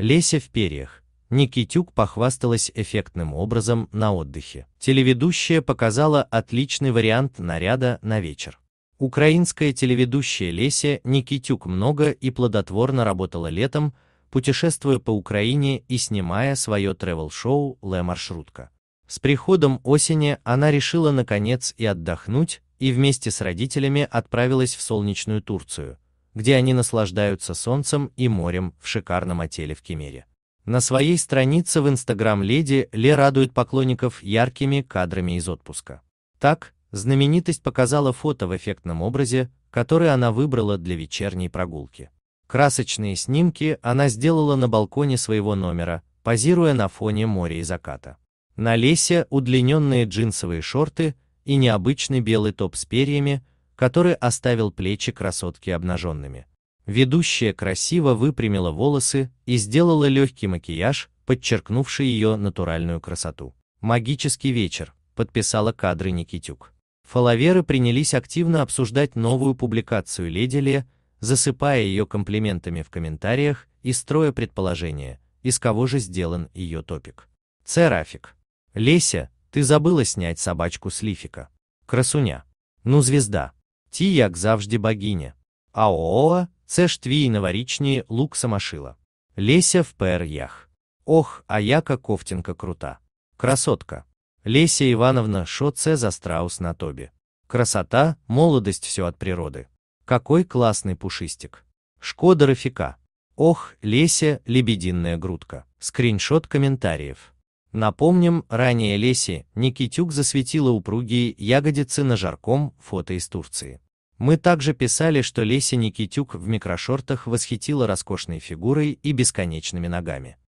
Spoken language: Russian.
Леся в перьях. Никитюк похвасталась эффектным образом на отдыхе. Телеведущая показала отличный вариант наряда на вечер. Украинская телеведущая Леся Никитюк много и плодотворно работала летом, путешествуя по Украине и снимая свое тревел-шоу «Ле маршрутка». С приходом осени она решила наконец и отдохнуть, и вместе с родителями отправилась в солнечную Турцию – где они наслаждаются солнцем и морем в шикарном отеле в Кемере. На своей странице в Инстаграм леди Ле радует поклонников яркими кадрами из отпуска. Так, знаменитость показала фото в эффектном образе, который она выбрала для вечерней прогулки. Красочные снимки она сделала на балконе своего номера, позируя на фоне моря и заката. На лесе удлиненные джинсовые шорты и необычный белый топ с перьями – который оставил плечи красотки обнаженными. Ведущая красиво выпрямила волосы и сделала легкий макияж, подчеркнувший ее натуральную красоту. «Магический вечер», — подписала кадры Никитюк. Фоловеры принялись активно обсуждать новую публикацию «Леди Ле», засыпая ее комплиментами в комментариях и строя предположения, из кого же сделан ее топик. Церафик. Леся, ты забыла снять собачку с лифика. Красуня. Ну звезда. Ті, як завжди, богиня. А Оо, це ж твій новорічні лук самошила. Леся в пер'ях. Ох, а яка ковтінка крута. Красотка. Леся Ивановна, шо це за страус на тобі? Красота, молодость все от природы. Какой классный пушистик. Шкода Рафика. Ох, Леся, лебединная грудка. Скриншот комментариев. Напомним, ранее Леси Никитюк засветила упругие ягодицы на жарком фото из Турции. Мы также писали, что Леся Никитюк в микрошортах восхитила роскошной фигурой и бесконечными ногами.